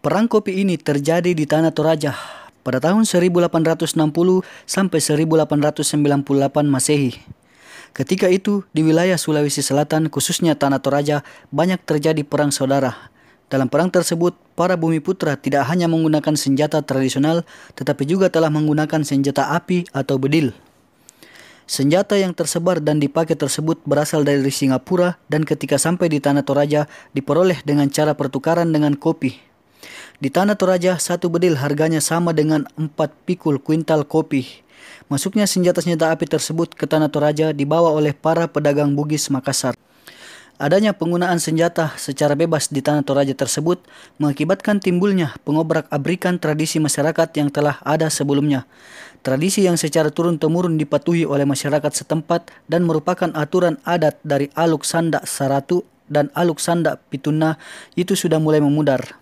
Perang kopi ini terjadi di tanah Toraja pada tahun 1860 sampai 1898 Masehi. Ketika itu, di wilayah Sulawesi Selatan, khususnya Tanah Toraja, banyak terjadi perang saudara. Dalam perang tersebut, para bumi putra tidak hanya menggunakan senjata tradisional, tetapi juga telah menggunakan senjata api atau bedil. Senjata yang tersebar dan dipakai tersebut berasal dari Singapura dan ketika sampai di Tanah Toraja diperoleh dengan cara pertukaran dengan kopi. Di Tanah Toraja, satu bedil harganya sama dengan 4 pikul kuintal kopi. Masuknya senjata-senjata api tersebut ke Tanah Toraja dibawa oleh para pedagang Bugis Makassar. Adanya penggunaan senjata secara bebas di Tanah Toraja tersebut mengakibatkan timbulnya pengobrak-abrikan tradisi masyarakat yang telah ada sebelumnya. Tradisi yang secara turun-temurun dipatuhi oleh masyarakat setempat dan merupakan aturan adat dari Aluk Sanda Saratu dan Aluk Sanda Pituna itu sudah mulai memudar.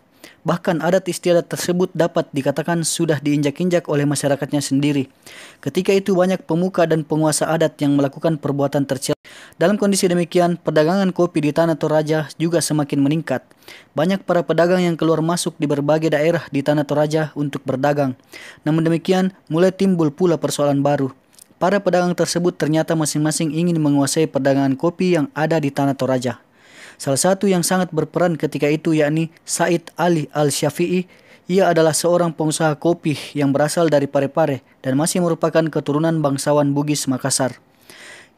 Bahkan adat istiadat tersebut dapat dikatakan sudah diinjak-injak oleh masyarakatnya sendiri. Ketika itu banyak pemuka dan penguasa adat yang melakukan perbuatan tercela. Dalam kondisi demikian, perdagangan kopi di tanah Toraja juga semakin meningkat. Banyak para pedagang yang keluar masuk di berbagai daerah di tanah Toraja untuk berdagang. Namun demikian, mulai timbul pula persoalan baru para pedagang tersebut ternyata masing-masing ingin menguasai perdagangan kopi yang ada di tanah Toraja. Salah satu yang sangat berperan ketika itu yakni Said Ali Al-Syafi'i. Ia adalah seorang pengusaha kopi yang berasal dari Parepare dan masih merupakan keturunan bangsawan Bugis Makassar.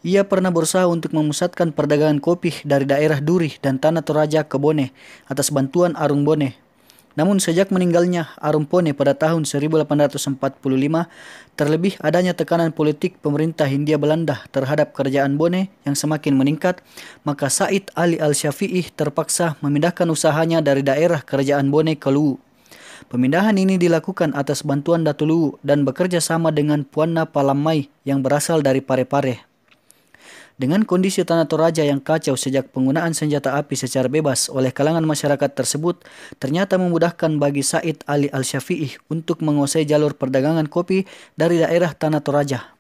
Ia pernah berusaha untuk memusatkan perdagangan kopi dari daerah Duri dan Tanah Toraja ke Bone atas bantuan Arung Bone, namun sejak meninggalnya Arumpone pada tahun 1845, terlebih adanya tekanan politik pemerintah Hindia Belanda terhadap kerajaan Bone yang semakin meningkat, maka Said Ali Al-Syafi'i terpaksa memindahkan usahanya dari daerah kerajaan Bone ke Luwu. Pemindahan ini dilakukan atas bantuan Datu Luwu dan bekerja sama dengan Puanna Palamai yang berasal dari Parepare. -Pare. Dengan kondisi tanah Toraja yang kacau sejak penggunaan senjata api secara bebas oleh kalangan masyarakat tersebut, ternyata memudahkan bagi Said Ali Al-Syafi'i untuk menguasai jalur perdagangan kopi dari daerah tanah Toraja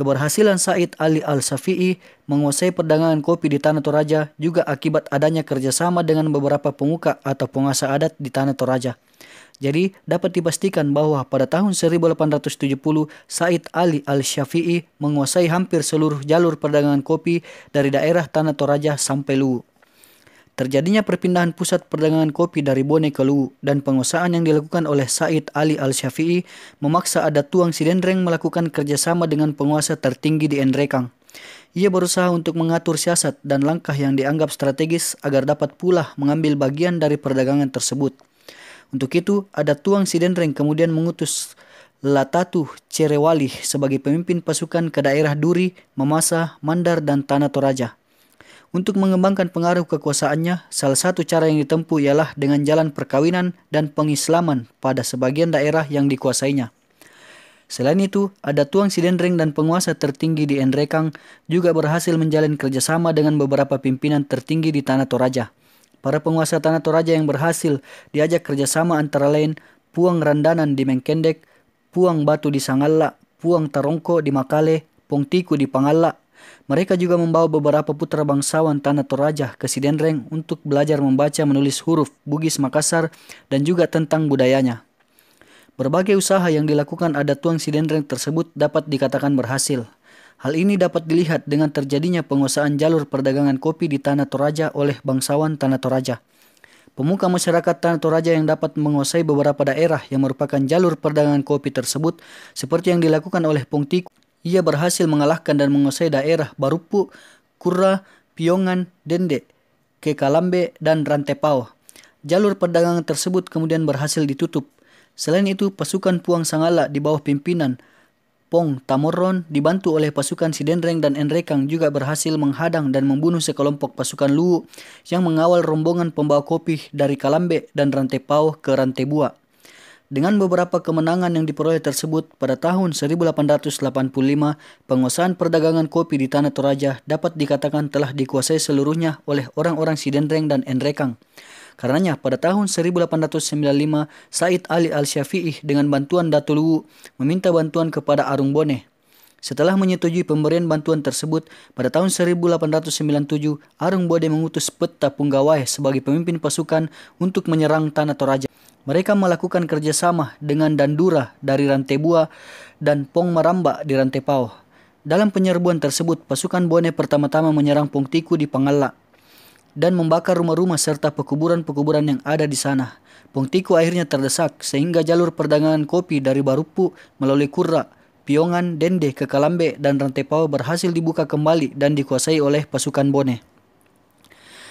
Keberhasilan Said Ali Al-Safi'i menguasai perdagangan kopi di Tanah Toraja juga akibat adanya kerjasama dengan beberapa penguka atau penguasa adat di Tanah Toraja. Jadi dapat dipastikan bahwa pada tahun 1870 Said Ali Al-Syafi'i menguasai hampir seluruh jalur perdagangan kopi dari daerah Tanah Toraja sampai Luwu. Terjadinya perpindahan pusat perdagangan kopi dari Bone ke Luwu dan pengusahaan yang dilakukan oleh Said Ali Al-Syafi'i memaksa adat tuang Sidendreng melakukan kerjasama dengan penguasa tertinggi di Endrekang. Ia berusaha untuk mengatur siasat dan langkah yang dianggap strategis agar dapat pula mengambil bagian dari perdagangan tersebut. Untuk itu, adat tuang Sidendreng kemudian mengutus Latatu Cerewali sebagai pemimpin pasukan ke daerah Duri, Mamasa, Mandar, dan Tanah Toraja. Untuk mengembangkan pengaruh kekuasaannya, salah satu cara yang ditempuh ialah dengan jalan perkawinan dan pengislaman pada sebagian daerah yang dikuasainya. Selain itu, ada tuang Sidendreng dan penguasa tertinggi di Endrekang juga berhasil menjalin kerjasama dengan beberapa pimpinan tertinggi di Tanah Toraja. Para penguasa Tanah Toraja yang berhasil diajak kerjasama antara lain Puang Randanan di Mengkendek, Puang Batu di Sangalla, Puang Tarongko di Makale, Pongtiku di Pangalla, mereka juga membawa beberapa putra bangsawan tanah Toraja ke Sidenreng untuk belajar membaca menulis huruf Bugis Makassar dan juga tentang budayanya. Berbagai usaha yang dilakukan adat tuang Sidenreng tersebut dapat dikatakan berhasil. Hal ini dapat dilihat dengan terjadinya penguasaan jalur perdagangan kopi di tanah Toraja oleh bangsawan tanah Toraja. Pemuka masyarakat Tanah Toraja yang dapat menguasai beberapa daerah yang merupakan jalur perdagangan kopi tersebut seperti yang dilakukan oleh Pungtiku ia berhasil mengalahkan dan menguasai daerah Barupu, Kura, Piongan, Dende, Kekalambe, dan Rantepao. Jalur perdagangan tersebut kemudian berhasil ditutup. Selain itu, pasukan Puang Sangala di bawah pimpinan Pong Tamoron dibantu oleh pasukan Sidenreng dan Enrekang juga berhasil menghadang dan membunuh sekelompok pasukan Luwu yang mengawal rombongan pembawa kopi dari Kalambe dan Rantepao ke Rantebua. Dengan beberapa kemenangan yang diperoleh tersebut, pada tahun 1885, penguasaan perdagangan kopi di Tanah Toraja dapat dikatakan telah dikuasai seluruhnya oleh orang-orang Sidendreng dan Endrekang. Karenanya, pada tahun 1895, Said Ali al Syafi'i dengan bantuan Datu meminta bantuan kepada Arung Bone. Setelah menyetujui pemberian bantuan tersebut, pada tahun 1897, Arung Bode mengutus Peta Punggawai sebagai pemimpin pasukan untuk menyerang Tanah Toraja. Mereka melakukan kerjasama dengan Dandura dari Rantebua dan Pong Maramba di Rantepao. Dalam penyerbuan tersebut, pasukan Bone pertama-tama menyerang Pong Tiku di Pangalla dan membakar rumah-rumah serta pekuburan-pekuburan yang ada di sana. Pong Tiku akhirnya terdesak sehingga jalur perdagangan kopi dari Barupu melalui Kurra, Piongan, Dende ke Kalambe dan Rantepao berhasil dibuka kembali dan dikuasai oleh pasukan Bone.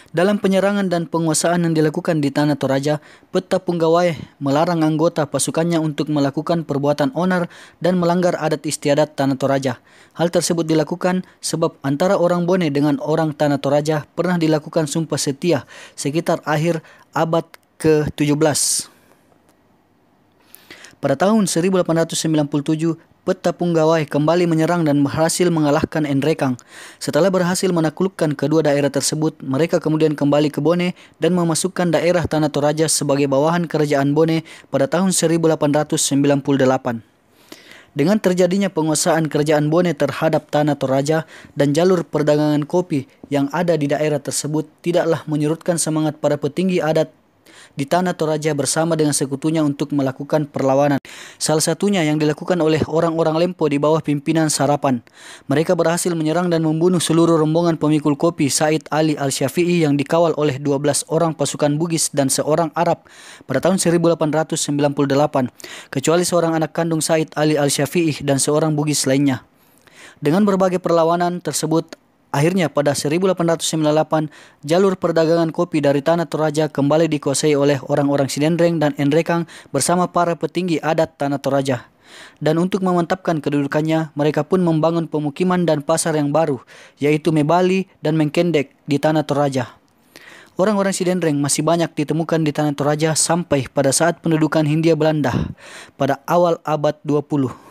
Dalam penyerangan dan penguasaan yang dilakukan di tanah Toraja, Peta Punggawai melarang anggota pasukannya untuk melakukan perbuatan onar dan melanggar adat istiadat tanah Toraja. Hal tersebut dilakukan sebab antara orang Bone dengan orang tanah Toraja pernah dilakukan sumpah setia sekitar akhir abad ke-17. Pada tahun 1897, Betta Punggawai kembali menyerang dan berhasil mengalahkan Endrekang. Setelah berhasil menaklukkan kedua daerah tersebut, mereka kemudian kembali ke Bone dan memasukkan daerah Tanah Toraja sebagai bawahan kerajaan Bone pada tahun 1898. Dengan terjadinya penguasaan kerajaan Bone terhadap tanah Toraja dan jalur perdagangan kopi yang ada di daerah tersebut tidaklah menyurutkan semangat para petinggi adat di tanah Toraja bersama dengan sekutunya untuk melakukan perlawanan. Salah satunya yang dilakukan oleh orang-orang Lempo di bawah pimpinan Sarapan. Mereka berhasil menyerang dan membunuh seluruh rombongan pemikul kopi Said Ali Al-Syafi'i yang dikawal oleh 12 orang pasukan Bugis dan seorang Arab pada tahun 1898, kecuali seorang anak kandung Said Ali Al-Syafi'i dan seorang Bugis lainnya. Dengan berbagai perlawanan tersebut, Akhirnya pada 1898, jalur perdagangan kopi dari Tanah Toraja kembali dikuasai oleh orang-orang Sidendreng dan Endrekang bersama para petinggi adat Tanah Toraja. Dan untuk memantapkan kedudukannya, mereka pun membangun pemukiman dan pasar yang baru, yaitu Mebali dan Mengkendek di Tanah Toraja. Orang-orang Sidendreng masih banyak ditemukan di Tanah Toraja sampai pada saat pendudukan Hindia Belanda pada awal abad 20.